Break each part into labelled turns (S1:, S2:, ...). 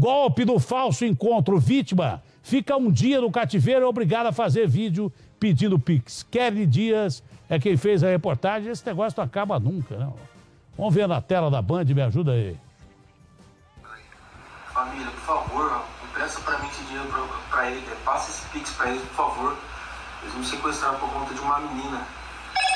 S1: Golpe do falso encontro. Vítima fica um dia no cativeiro e é obrigada a fazer vídeo pedindo Pix. Kelly Dias é quem fez a reportagem. Esse negócio não acaba nunca, né? Vamos ver na tela da Band, me ajuda aí.
S2: Família, por favor, empresta pra mim esse dinheiro pra, ele, passa esse Pix pra ele, por favor. Eles me sequestraram por conta de uma menina.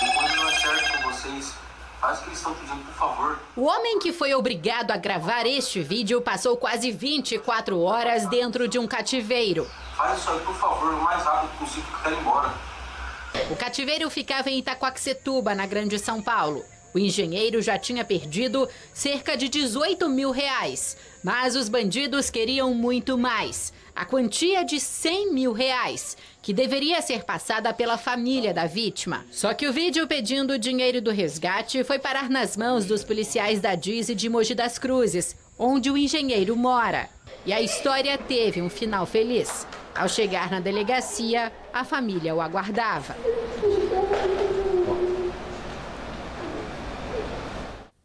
S2: Depois é certo com vocês. Faz o que eles estão pedindo, por favor.
S3: O homem que foi obrigado a gravar este vídeo passou quase 24 horas dentro de um cativeiro.
S2: Faz isso aí, por favor, o mais rápido possível, que eu quero ir embora.
S3: O cativeiro ficava em Itacoaxetuba, na Grande São Paulo. O engenheiro já tinha perdido cerca de 18 mil reais, mas os bandidos queriam muito mais. A quantia de 100 mil reais, que deveria ser passada pela família da vítima. Só que o vídeo pedindo o dinheiro do resgate foi parar nas mãos dos policiais da Diz e de Mogi das Cruzes, onde o engenheiro mora. E a história teve um final feliz. Ao chegar na delegacia, a família o aguardava.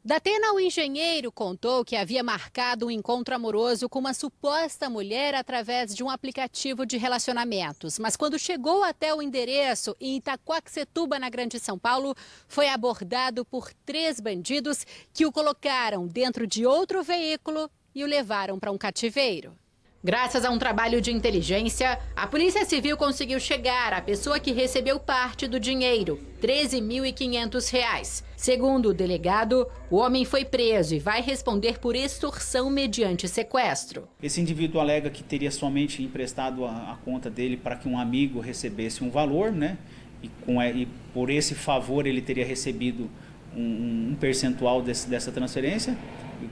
S3: Datena, o engenheiro, contou que havia marcado um encontro amoroso com uma suposta mulher através de um aplicativo de relacionamentos. Mas quando chegou até o endereço em Itaquaquecetuba, na Grande São Paulo, foi abordado por três bandidos que o colocaram dentro de outro veículo e o levaram para um cativeiro. Graças a um trabalho de inteligência, a Polícia Civil conseguiu chegar à pessoa que recebeu parte do dinheiro, R$ 13.500. Segundo o delegado, o homem foi preso e vai responder por extorsão mediante sequestro.
S2: Esse indivíduo alega que teria somente emprestado a, a conta dele para que um amigo recebesse um valor, né? E, com, é, e por esse favor ele teria recebido um, um percentual desse, dessa transferência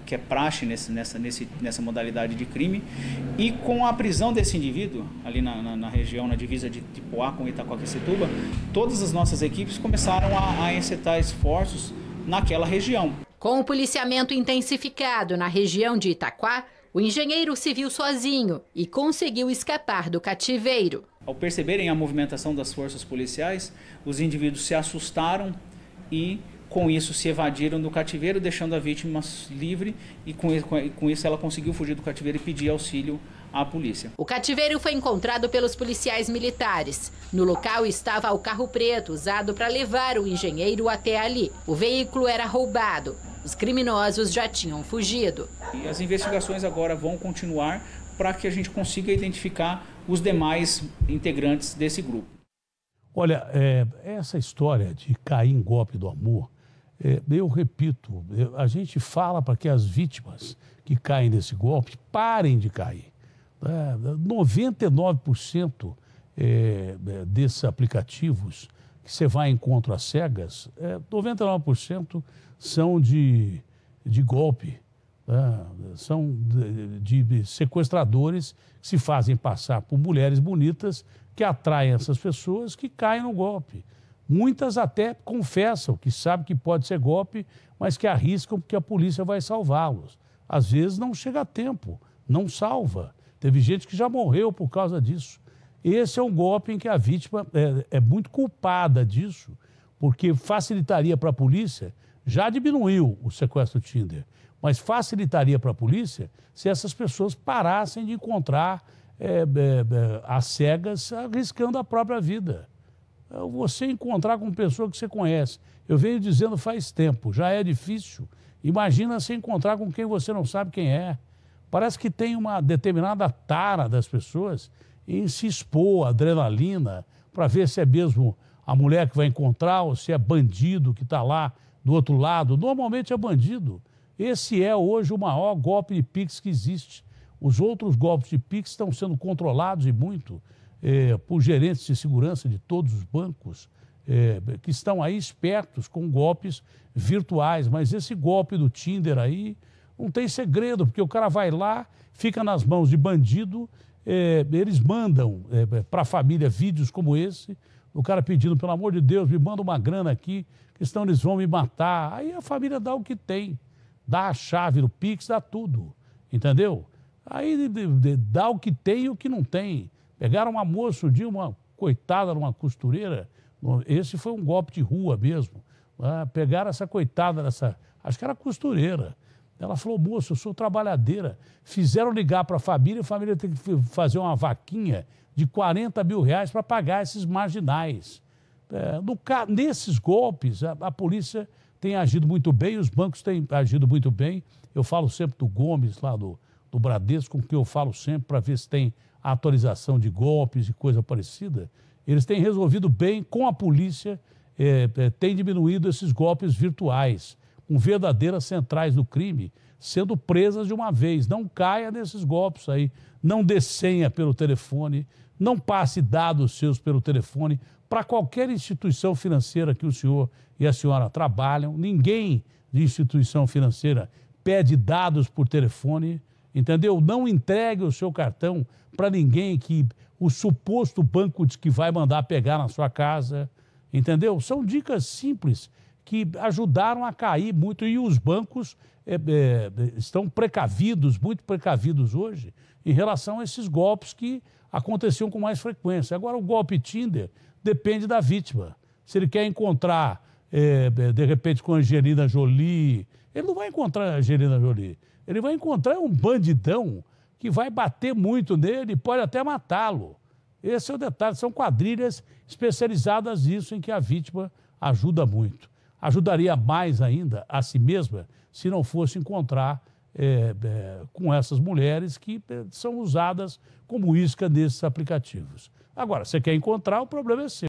S2: que é praxe nesse, nessa, nesse, nessa modalidade de crime. E com a prisão desse indivíduo, ali na, na, na região, na divisa de Poá com Itacoaquecetuba, todas as nossas equipes começaram a, a encetar esforços naquela
S3: região. Com o policiamento intensificado na região de Itaquá, o engenheiro se viu sozinho e conseguiu escapar do cativeiro. Ao perceberem a movimentação
S2: das forças policiais, os indivíduos se assustaram e com isso, se evadiram do cativeiro, deixando a vítima livre, e com isso ela conseguiu fugir do cativeiro e pedir auxílio à polícia.
S3: O cativeiro foi encontrado pelos policiais militares. No local estava o carro preto usado para levar o engenheiro até ali. O veículo era roubado. Os criminosos já tinham fugido.
S2: E as investigações agora vão continuar para que a gente consiga identificar os demais integrantes desse grupo.
S1: Olha, é, essa história de cair em golpe do amor é, eu repito, é, a gente fala para que as vítimas que caem nesse golpe parem de cair. 99% né? é, desses aplicativos que você vai encontro às cegas, 99% são de, de golpe, né? são de, de sequestradores que se fazem passar por mulheres bonitas que atraem essas pessoas que caem no golpe. Muitas até confessam que sabem que pode ser golpe, mas que arriscam porque a polícia vai salvá-los. Às vezes não chega a tempo, não salva. Teve gente que já morreu por causa disso. Esse é um golpe em que a vítima é, é muito culpada disso, porque facilitaria para a polícia, já diminuiu o sequestro Tinder, mas facilitaria para a polícia se essas pessoas parassem de encontrar é, é, é, as cegas arriscando a própria vida. É você encontrar com pessoa que você conhece. Eu venho dizendo faz tempo, já é difícil. Imagina se encontrar com quem você não sabe quem é. Parece que tem uma determinada tara das pessoas em se expor adrenalina para ver se é mesmo a mulher que vai encontrar ou se é bandido que está lá do outro lado. Normalmente é bandido. Esse é hoje o maior golpe de Pix que existe. Os outros golpes de Pix estão sendo controlados e muito é, por gerentes de segurança de todos os bancos, é, que estão aí espertos com golpes virtuais. Mas esse golpe do Tinder aí não tem segredo, porque o cara vai lá, fica nas mãos de bandido, é, eles mandam é, para a família vídeos como esse, o cara pedindo, pelo amor de Deus, me manda uma grana aqui, que senão eles vão me matar. Aí a família dá o que tem, dá a chave do Pix, dá tudo, entendeu? Aí dá o que tem e o que não tem. Pegaram uma moça um dia, uma coitada numa costureira, esse foi um golpe de rua mesmo. Ah, pegaram essa coitada dessa, acho que era costureira. Ela falou, moço, eu sou trabalhadeira. Fizeram ligar para a família, a família tem que fazer uma vaquinha de 40 mil reais para pagar esses marginais. É, no, nesses golpes, a, a polícia tem agido muito bem, os bancos têm agido muito bem. Eu falo sempre do Gomes, lá do, do Bradesco, com quem eu falo sempre, para ver se tem atualização de golpes e coisa parecida, eles têm resolvido bem com a polícia, é, é, tem diminuído esses golpes virtuais, com verdadeiras centrais do crime sendo presas de uma vez. Não caia nesses golpes aí, não dê senha pelo telefone, não passe dados seus pelo telefone para qualquer instituição financeira que o senhor e a senhora trabalham. Ninguém de instituição financeira pede dados por telefone entendeu? Não entregue o seu cartão para ninguém que o suposto banco diz que vai mandar pegar na sua casa, entendeu? São dicas simples que ajudaram a cair muito e os bancos é, é, estão precavidos, muito precavidos hoje, em relação a esses golpes que aconteciam com mais frequência. Agora, o golpe Tinder depende da vítima. Se ele quer encontrar é, é, de repente com a Angelina Jolie. Ele não vai encontrar a Angelina Jolie. Ele vai encontrar um bandidão que vai bater muito nele e pode até matá-lo. Esse é o detalhe. São quadrilhas especializadas nisso, em que a vítima ajuda muito. Ajudaria mais ainda a si mesma se não fosse encontrar é, é, com essas mulheres que é, são usadas como isca nesses aplicativos. Agora, você quer encontrar, o problema é seu.